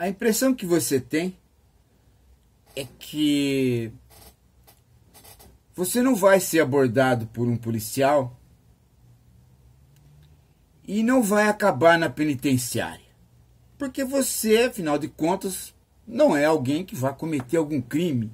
A impressão que você tem é que você não vai ser abordado por um policial e não vai acabar na penitenciária. Porque você, afinal de contas, não é alguém que vai cometer algum crime.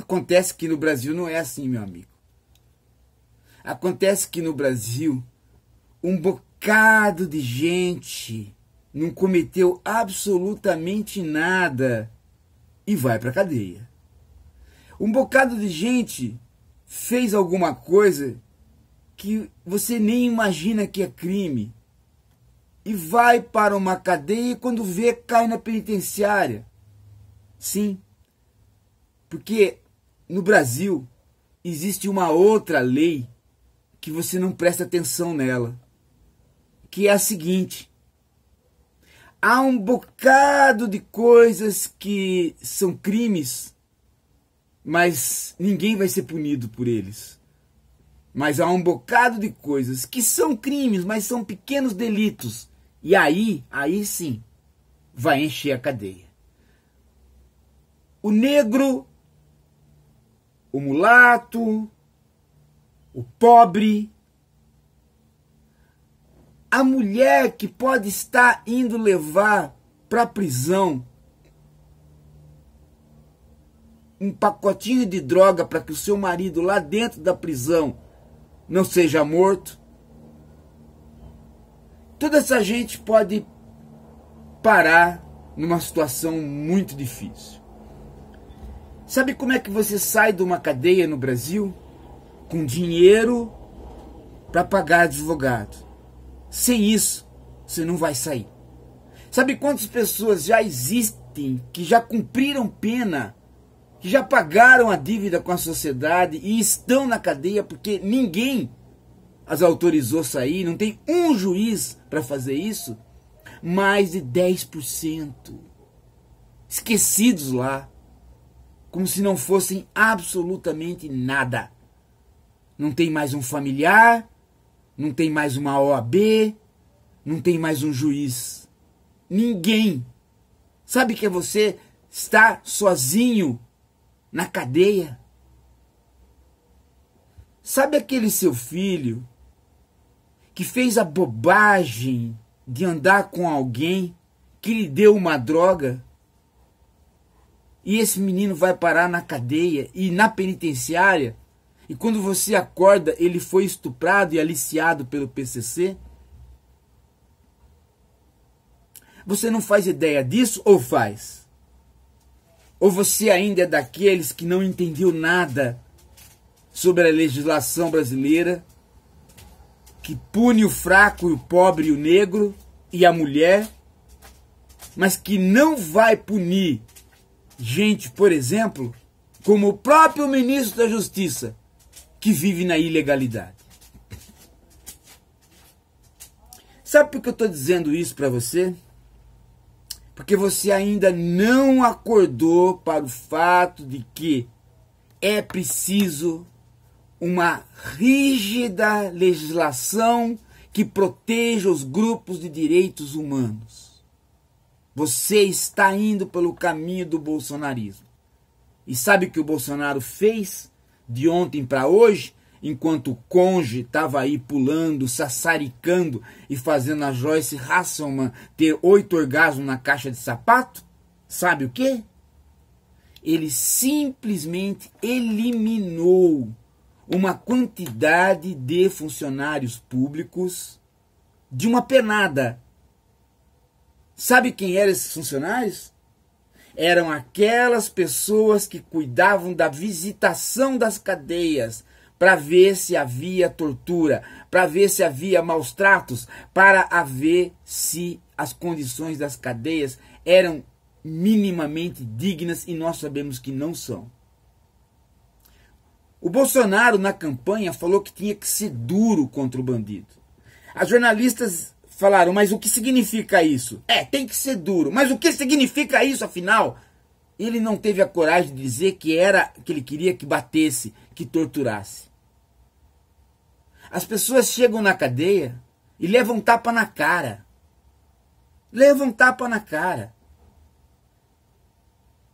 Acontece que no Brasil não é assim, meu amigo. Acontece que no Brasil um bocado de gente não cometeu absolutamente nada e vai para a cadeia. Um bocado de gente fez alguma coisa que você nem imagina que é crime e vai para uma cadeia e quando vê cai na penitenciária. Sim, porque no Brasil existe uma outra lei que você não presta atenção nela, que é a seguinte: há um bocado de coisas que são crimes, mas ninguém vai ser punido por eles. Mas há um bocado de coisas que são crimes, mas são pequenos delitos. E aí, aí sim, vai encher a cadeia. O negro, o mulato, o pobre, a mulher que pode estar indo levar para a prisão um pacotinho de droga para que o seu marido lá dentro da prisão não seja morto. Toda essa gente pode parar numa situação muito difícil. Sabe como é que você sai de uma cadeia no Brasil? Com dinheiro para pagar advogado sem isso, você não vai sair. Sabe quantas pessoas já existem que já cumpriram pena, que já pagaram a dívida com a sociedade e estão na cadeia porque ninguém as autorizou sair, não tem um juiz para fazer isso? Mais de 10% esquecidos lá, como se não fossem absolutamente nada. Não tem mais um familiar, não tem mais uma OAB, não tem mais um juiz. Ninguém. Sabe que é você estar sozinho na cadeia? Sabe aquele seu filho que fez a bobagem de andar com alguém que lhe deu uma droga? E esse menino vai parar na cadeia e na penitenciária e quando você acorda, ele foi estuprado e aliciado pelo PCC? Você não faz ideia disso ou faz? Ou você ainda é daqueles que não entendeu nada sobre a legislação brasileira que pune o fraco e o pobre e o negro e a mulher, mas que não vai punir gente, por exemplo, como o próprio ministro da Justiça, que vive na ilegalidade. Sabe por que eu estou dizendo isso para você? Porque você ainda não acordou para o fato de que é preciso uma rígida legislação que proteja os grupos de direitos humanos. Você está indo pelo caminho do bolsonarismo. E sabe o que o Bolsonaro fez? de ontem para hoje, enquanto o conge estava aí pulando, sassaricando e fazendo a Joyce Hasselman ter oito orgasmos na caixa de sapato? Sabe o que? Ele simplesmente eliminou uma quantidade de funcionários públicos de uma penada. Sabe quem eram esses funcionários? eram aquelas pessoas que cuidavam da visitação das cadeias para ver se havia tortura, para ver se havia maus tratos, para ver se as condições das cadeias eram minimamente dignas e nós sabemos que não são. O Bolsonaro na campanha falou que tinha que ser duro contra o bandido. As jornalistas Falaram, mas o que significa isso? É, tem que ser duro. Mas o que significa isso, afinal? Ele não teve a coragem de dizer que era que ele queria que batesse, que torturasse. As pessoas chegam na cadeia e levam tapa na cara. Levam tapa na cara.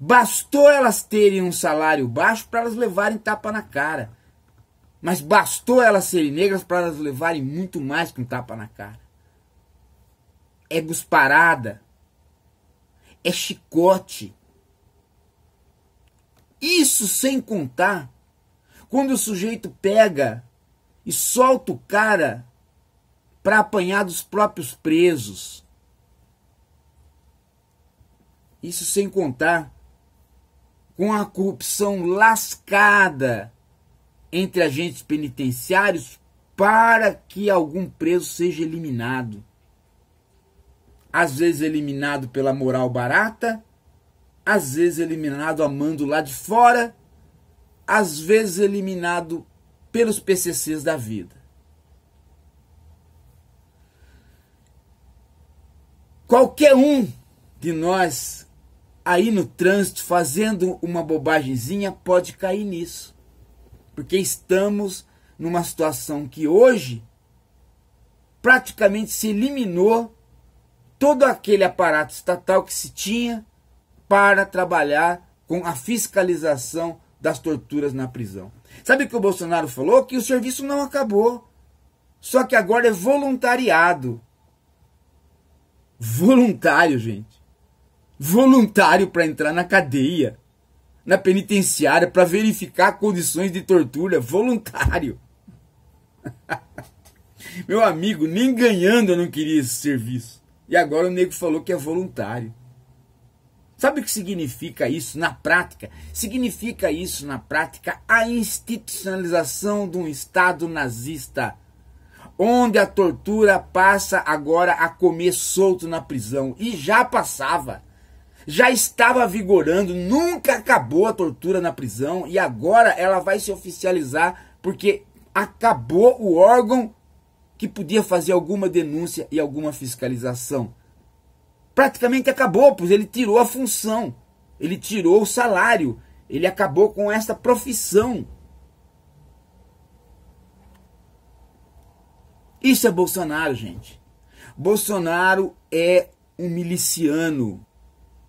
Bastou elas terem um salário baixo para elas levarem tapa na cara. Mas bastou elas serem negras para elas levarem muito mais que um tapa na cara é gusparada, é chicote. Isso sem contar quando o sujeito pega e solta o cara para apanhar dos próprios presos. Isso sem contar com a corrupção lascada entre agentes penitenciários para que algum preso seja eliminado às vezes eliminado pela moral barata, às vezes eliminado amando lá de fora, às vezes eliminado pelos PCCs da vida. Qualquer um de nós aí no trânsito fazendo uma bobagemzinha pode cair nisso. Porque estamos numa situação que hoje praticamente se eliminou todo aquele aparato estatal que se tinha para trabalhar com a fiscalização das torturas na prisão. Sabe o que o Bolsonaro falou? Que o serviço não acabou. Só que agora é voluntariado. Voluntário, gente. Voluntário para entrar na cadeia, na penitenciária, para verificar condições de tortura. Voluntário. Meu amigo, nem ganhando eu não queria esse serviço. E agora o nego falou que é voluntário. Sabe o que significa isso na prática? Significa isso na prática a institucionalização de um Estado nazista, onde a tortura passa agora a comer solto na prisão. E já passava. Já estava vigorando, nunca acabou a tortura na prisão e agora ela vai se oficializar porque acabou o órgão que podia fazer alguma denúncia e alguma fiscalização. Praticamente acabou, pois ele tirou a função, ele tirou o salário, ele acabou com essa profissão. Isso é Bolsonaro, gente. Bolsonaro é um miliciano.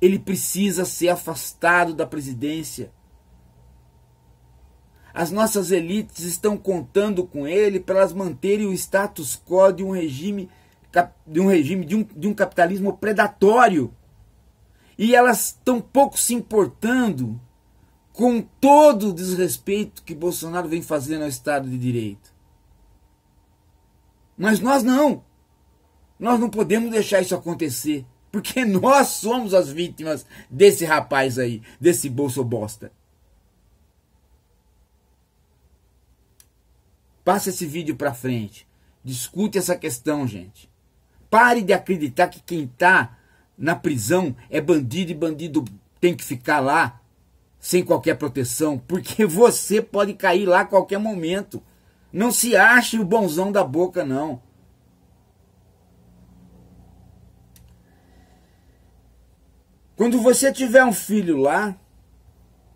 Ele precisa ser afastado da presidência. As nossas elites estão contando com ele para elas manterem o status quo de um regime de um regime de um, de um capitalismo predatório. E elas estão pouco se importando com todo o desrespeito que Bolsonaro vem fazendo ao Estado de Direito. Mas nós não. Nós não podemos deixar isso acontecer. Porque nós somos as vítimas desse rapaz aí, desse bolso bosta. Passa esse vídeo para frente. Discute essa questão, gente. Pare de acreditar que quem está na prisão é bandido e bandido tem que ficar lá sem qualquer proteção, porque você pode cair lá a qualquer momento. Não se ache o bonzão da boca, não. Quando você tiver um filho lá,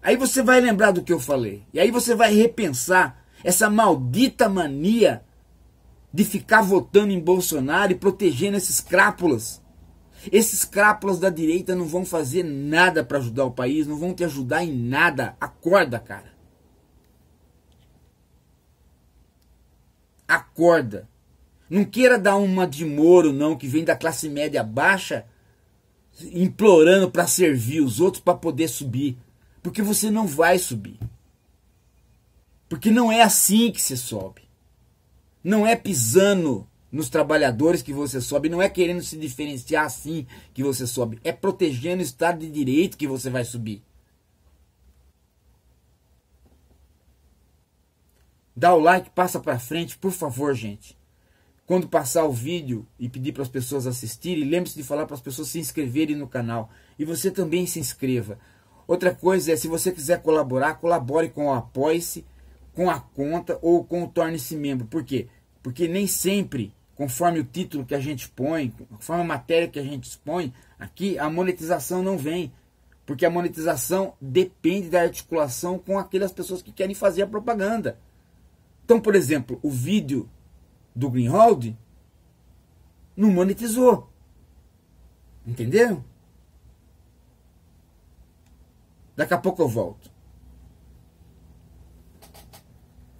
aí você vai lembrar do que eu falei. E aí você vai repensar essa maldita mania de ficar votando em Bolsonaro e protegendo esses crápulas. Esses crápulas da direita não vão fazer nada para ajudar o país, não vão te ajudar em nada. Acorda, cara. Acorda. Não queira dar uma de Moro, não, que vem da classe média baixa, implorando para servir os outros para poder subir. Porque você não vai subir. Porque não é assim que se sobe. Não é pisando nos trabalhadores que você sobe, não é querendo se diferenciar assim que você sobe, é protegendo o Estado de Direito que você vai subir. Dá o like, passa para frente, por favor, gente. Quando passar o vídeo e pedir para as pessoas assistirem, lembre-se de falar para as pessoas se inscreverem no canal. E você também se inscreva. Outra coisa é, se você quiser colaborar, colabore com o Apoie-se com a conta ou com o torne-se membro. Por quê? Porque nem sempre, conforme o título que a gente põe, conforme a matéria que a gente expõe, aqui a monetização não vem. Porque a monetização depende da articulação com aquelas pessoas que querem fazer a propaganda. Então, por exemplo, o vídeo do Greenhold não monetizou. Entenderam? Daqui a pouco eu volto.